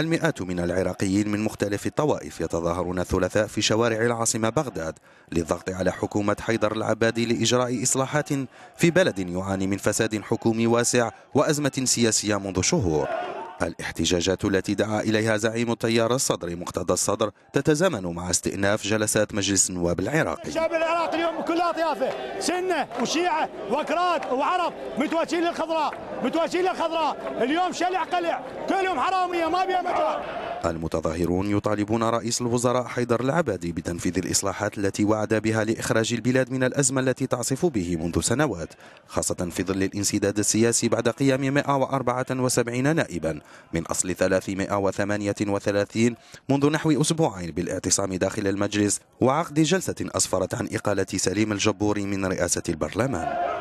المئات من العراقيين من مختلف الطوائف يتظاهرون الثلاثاء في شوارع العاصمة بغداد للضغط على حكومة حيدر العبادي لإجراء إصلاحات في بلد يعاني من فساد حكومي واسع وأزمة سياسية منذ شهور الاحتجاجات التي دعا إليها زعيم التيار الصدري مقتدى الصدر تتزامن مع استئناف جلسات مجلس النواب العراقي الشعب العراقي اليوم كلها أطيافه سنة وشيعة وكراد وعرب متواجدين للخضراء متواجدين للخضراء اليوم شلع قلع كلهم حرامية ما بيها مجال المتظاهرون يطالبون رئيس الوزراء حيدر العبادي بتنفيذ الإصلاحات التي وعد بها لإخراج البلاد من الأزمة التي تعصف به منذ سنوات خاصة في ظل الانسداد السياسي بعد قيام 174 نائبا من أصل 338 منذ نحو أسبوعين بالاعتصام داخل المجلس وعقد جلسة أسفرت عن إقالة سليم الجبوري من رئاسة البرلمان